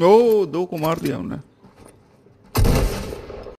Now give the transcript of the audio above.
Ô, oh, dou com não maior né?